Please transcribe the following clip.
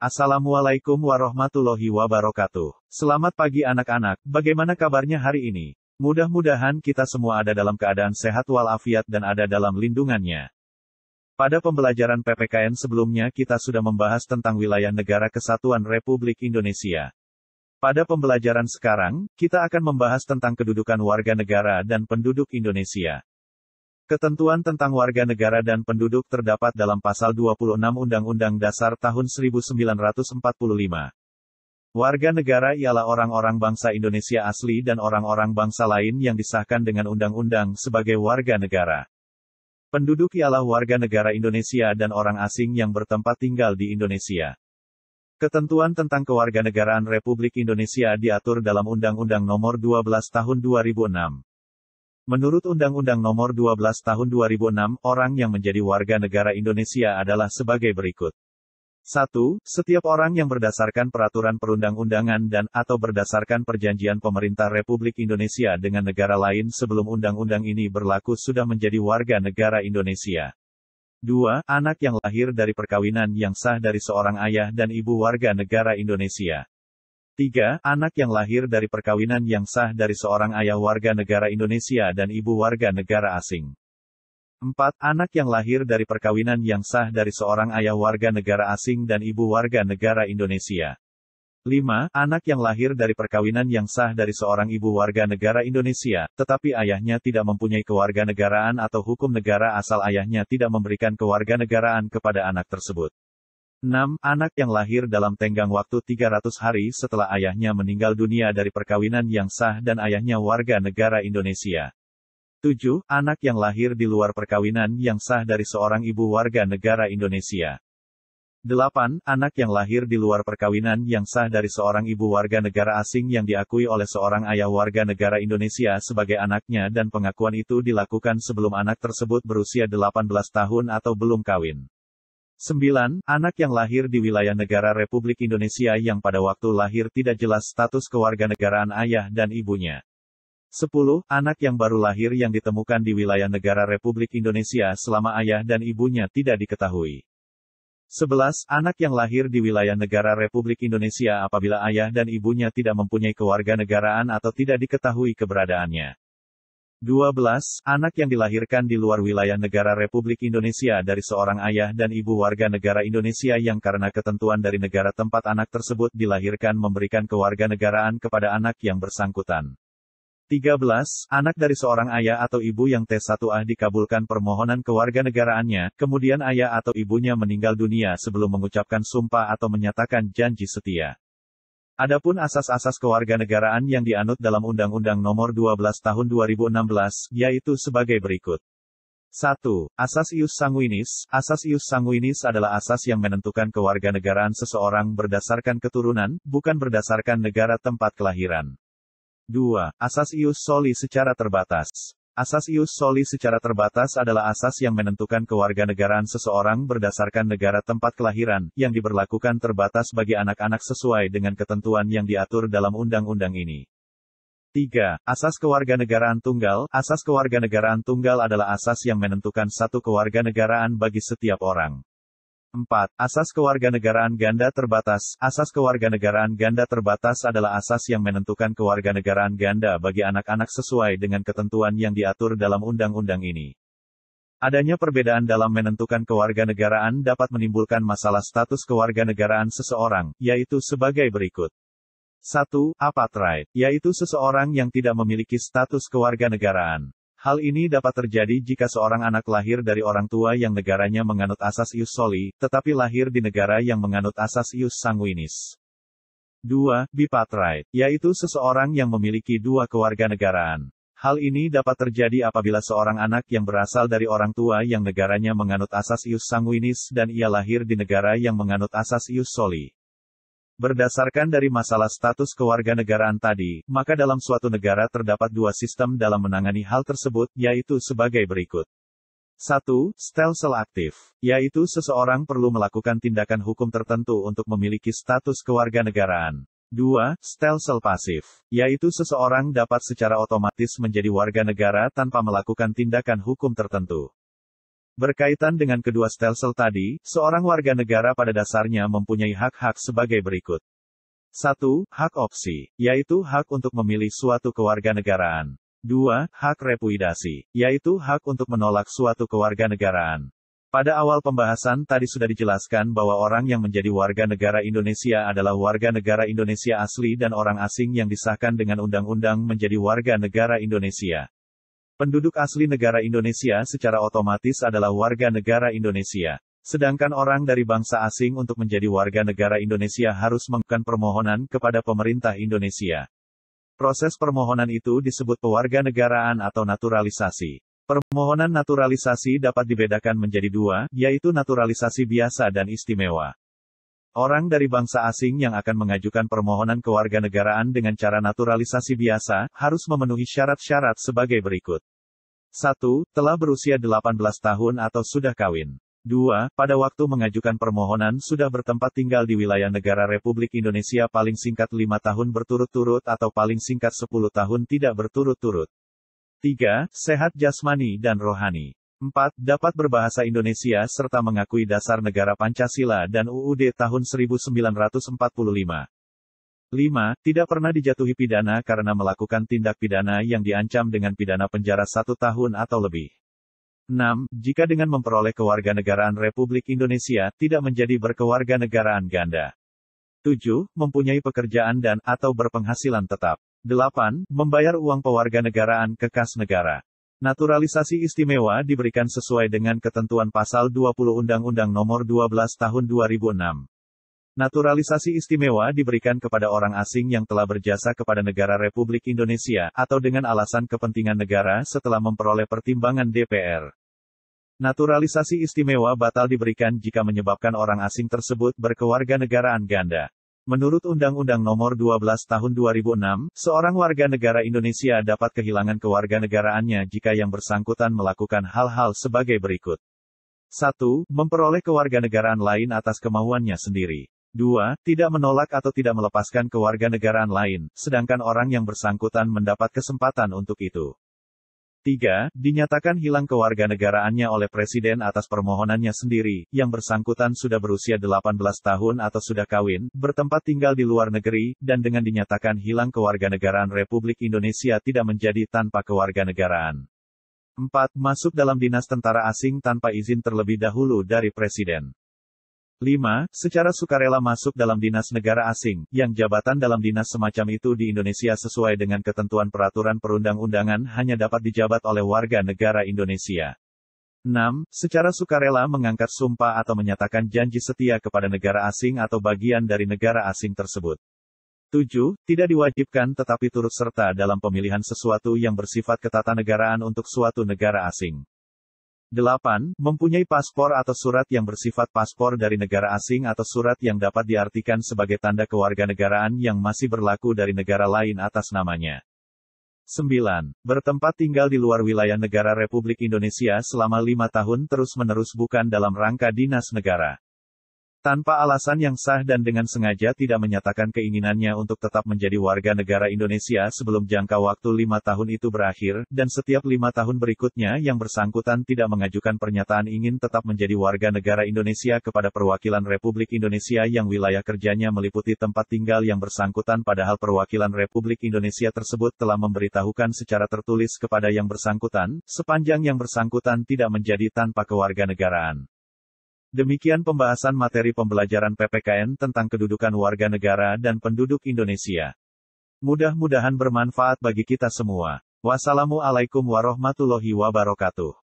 Assalamualaikum warahmatullahi wabarakatuh. Selamat pagi anak-anak, bagaimana kabarnya hari ini? Mudah-mudahan kita semua ada dalam keadaan sehat walafiat dan ada dalam lindungannya. Pada pembelajaran PPKN sebelumnya kita sudah membahas tentang wilayah negara kesatuan Republik Indonesia. Pada pembelajaran sekarang, kita akan membahas tentang kedudukan warga negara dan penduduk Indonesia. Ketentuan tentang warga negara dan penduduk terdapat dalam pasal 26 Undang-Undang Dasar tahun 1945. Warga negara ialah orang-orang bangsa Indonesia asli dan orang-orang bangsa lain yang disahkan dengan undang-undang sebagai warga negara. Penduduk ialah warga negara Indonesia dan orang asing yang bertempat tinggal di Indonesia. Ketentuan tentang kewarganegaraan Republik Indonesia diatur dalam Undang-Undang Nomor 12 Tahun 2006. Menurut Undang-Undang Nomor 12 Tahun 2006, orang yang menjadi warga negara Indonesia adalah sebagai berikut. 1. Setiap orang yang berdasarkan peraturan perundang-undangan dan atau berdasarkan perjanjian pemerintah Republik Indonesia dengan negara lain sebelum undang-undang ini berlaku sudah menjadi warga negara Indonesia. 2. Anak yang lahir dari perkawinan yang sah dari seorang ayah dan ibu warga negara Indonesia. 3. Anak yang lahir dari perkawinan yang sah dari seorang ayah warga negara Indonesia dan ibu warga negara asing. 4. Anak yang lahir dari perkawinan yang sah dari seorang ayah warga negara asing dan ibu warga negara Indonesia. 5. Anak yang lahir dari perkawinan yang sah dari seorang ibu warga negara Indonesia, tetapi ayahnya tidak mempunyai kewarganegaraan atau hukum negara asal ayahnya tidak memberikan kewarganegaraan kepada anak tersebut. 6. Anak yang lahir dalam tenggang waktu 300 hari setelah ayahnya meninggal dunia dari perkawinan yang sah dan ayahnya warga negara Indonesia. 7. Anak yang lahir di luar perkawinan yang sah dari seorang ibu warga negara Indonesia. 8. Anak yang lahir di luar perkawinan yang sah dari seorang ibu warga negara asing yang diakui oleh seorang ayah warga negara Indonesia sebagai anaknya dan pengakuan itu dilakukan sebelum anak tersebut berusia 18 tahun atau belum kawin. 9. Anak yang lahir di wilayah negara Republik Indonesia yang pada waktu lahir tidak jelas status kewarganegaraan ayah dan ibunya. 10. Anak yang baru lahir yang ditemukan di wilayah negara Republik Indonesia selama ayah dan ibunya tidak diketahui. 11. Anak yang lahir di wilayah negara Republik Indonesia apabila ayah dan ibunya tidak mempunyai kewarganegaraan atau tidak diketahui keberadaannya. 12. Anak yang dilahirkan di luar wilayah negara Republik Indonesia dari seorang ayah dan ibu warga negara Indonesia yang karena ketentuan dari negara tempat anak tersebut dilahirkan memberikan kewarganegaraan kepada anak yang bersangkutan. 13. Anak dari seorang ayah atau ibu yang T1A dikabulkan permohonan kewarganegaraannya, kemudian ayah atau ibunya meninggal dunia sebelum mengucapkan sumpah atau menyatakan janji setia. Adapun asas-asas kewarganegaraan yang dianut dalam Undang-Undang Nomor 12 Tahun 2016, yaitu sebagai berikut. 1. Asas ius sanguinis. Asas ius sanguinis adalah asas yang menentukan kewarganegaraan seseorang berdasarkan keturunan, bukan berdasarkan negara tempat kelahiran. 2. Asas ius soli secara terbatas. Asas ius soli secara terbatas adalah asas yang menentukan kewarganegaraan seseorang berdasarkan negara tempat kelahiran, yang diberlakukan terbatas bagi anak-anak sesuai dengan ketentuan yang diatur dalam undang-undang ini. 3. Asas kewarganegaraan tunggal Asas kewarganegaraan tunggal adalah asas yang menentukan satu kewarganegaraan bagi setiap orang. 4. Asas kewarganegaraan ganda terbatas. Asas kewarganegaraan ganda terbatas adalah asas yang menentukan kewarganegaraan ganda bagi anak-anak sesuai dengan ketentuan yang diatur dalam undang-undang ini. Adanya perbedaan dalam menentukan kewarganegaraan dapat menimbulkan masalah status kewarganegaraan seseorang, yaitu sebagai berikut. 1. Apatride, yaitu seseorang yang tidak memiliki status kewarganegaraan. Hal ini dapat terjadi jika seorang anak lahir dari orang tua yang negaranya menganut asas ius soli, tetapi lahir di negara yang menganut asas ius sanguinis. 2. yaitu seseorang yang memiliki dua kewarganegaraan. Hal ini dapat terjadi apabila seorang anak yang berasal dari orang tua yang negaranya menganut asas ius sanguinis dan ia lahir di negara yang menganut asas ius soli. Berdasarkan dari masalah status kewarganegaraan tadi, maka dalam suatu negara terdapat dua sistem dalam menangani hal tersebut, yaitu sebagai berikut. 1. Stelsel aktif, yaitu seseorang perlu melakukan tindakan hukum tertentu untuk memiliki status kewarganegaraan. 2. Stelsel pasif, yaitu seseorang dapat secara otomatis menjadi warga negara tanpa melakukan tindakan hukum tertentu. Berkaitan dengan kedua stelsel tadi, seorang warga negara pada dasarnya mempunyai hak-hak sebagai berikut. 1. Hak opsi, yaitu hak untuk memilih suatu kewarganegaraan. 2. Hak repuidasi, yaitu hak untuk menolak suatu kewarganegaraan. Pada awal pembahasan tadi sudah dijelaskan bahwa orang yang menjadi warga negara Indonesia adalah warga negara Indonesia asli dan orang asing yang disahkan dengan undang-undang menjadi warga negara Indonesia. Penduduk asli negara Indonesia secara otomatis adalah warga negara Indonesia. Sedangkan orang dari bangsa asing untuk menjadi warga negara Indonesia harus mengajukan permohonan kepada pemerintah Indonesia. Proses permohonan itu disebut pewarganegaraan atau naturalisasi. Permohonan naturalisasi dapat dibedakan menjadi dua, yaitu naturalisasi biasa dan istimewa. Orang dari bangsa asing yang akan mengajukan permohonan kewarganegaraan dengan cara naturalisasi biasa, harus memenuhi syarat-syarat sebagai berikut. 1. Telah berusia 18 tahun atau sudah kawin. 2. Pada waktu mengajukan permohonan sudah bertempat tinggal di wilayah negara Republik Indonesia paling singkat 5 tahun berturut-turut atau paling singkat 10 tahun tidak berturut-turut. 3. Sehat jasmani dan rohani. 4. Dapat berbahasa Indonesia serta mengakui dasar negara Pancasila dan UUD tahun 1945. 5. Tidak pernah dijatuhi pidana karena melakukan tindak pidana yang diancam dengan pidana penjara satu tahun atau lebih. 6. Jika dengan memperoleh kewarganegaraan Republik Indonesia, tidak menjadi berkewarganegaraan ganda. 7. Mempunyai pekerjaan dan atau berpenghasilan tetap. 8. Membayar uang pewarganegaraan ke kas negara. Naturalisasi istimewa diberikan sesuai dengan ketentuan pasal 20 Undang-Undang Nomor 12 Tahun 2006. Naturalisasi istimewa diberikan kepada orang asing yang telah berjasa kepada negara Republik Indonesia atau dengan alasan kepentingan negara setelah memperoleh pertimbangan DPR. Naturalisasi istimewa batal diberikan jika menyebabkan orang asing tersebut berkewarganegaraan ganda. Menurut Undang-Undang Nomor 12 Tahun 2006, seorang warga negara Indonesia dapat kehilangan kewarganegaraannya jika yang bersangkutan melakukan hal-hal sebagai berikut. 1. Memperoleh kewarganegaraan lain atas kemauannya sendiri. 2. Tidak menolak atau tidak melepaskan kewarganegaraan lain, sedangkan orang yang bersangkutan mendapat kesempatan untuk itu. 3. Dinyatakan hilang kewarganegaraannya oleh Presiden atas permohonannya sendiri, yang bersangkutan sudah berusia 18 tahun atau sudah kawin, bertempat tinggal di luar negeri, dan dengan dinyatakan hilang kewarganegaraan Republik Indonesia tidak menjadi tanpa kewarganegaraan. 4. Masuk dalam dinas tentara asing tanpa izin terlebih dahulu dari Presiden. 5. Secara sukarela masuk dalam dinas negara asing, yang jabatan dalam dinas semacam itu di Indonesia sesuai dengan ketentuan peraturan perundang-undangan hanya dapat dijabat oleh warga negara Indonesia. 6. Secara sukarela mengangkat sumpah atau menyatakan janji setia kepada negara asing atau bagian dari negara asing tersebut. 7. Tidak diwajibkan tetapi turut serta dalam pemilihan sesuatu yang bersifat ketatanegaraan untuk suatu negara asing. 8. Mempunyai paspor atau surat yang bersifat paspor dari negara asing atau surat yang dapat diartikan sebagai tanda kewarganegaraan yang masih berlaku dari negara lain atas namanya. 9. Bertempat tinggal di luar wilayah negara Republik Indonesia selama lima tahun terus-menerus bukan dalam rangka dinas negara tanpa alasan yang sah dan dengan sengaja tidak menyatakan keinginannya untuk tetap menjadi warga negara Indonesia sebelum jangka waktu lima tahun itu berakhir, dan setiap lima tahun berikutnya yang bersangkutan tidak mengajukan pernyataan ingin tetap menjadi warga negara Indonesia kepada perwakilan Republik Indonesia yang wilayah kerjanya meliputi tempat tinggal yang bersangkutan padahal perwakilan Republik Indonesia tersebut telah memberitahukan secara tertulis kepada yang bersangkutan, sepanjang yang bersangkutan tidak menjadi tanpa kewarganegaraan. Demikian pembahasan materi pembelajaran PPKN tentang kedudukan warga negara dan penduduk Indonesia. Mudah-mudahan bermanfaat bagi kita semua. Wassalamualaikum warahmatullahi wabarakatuh.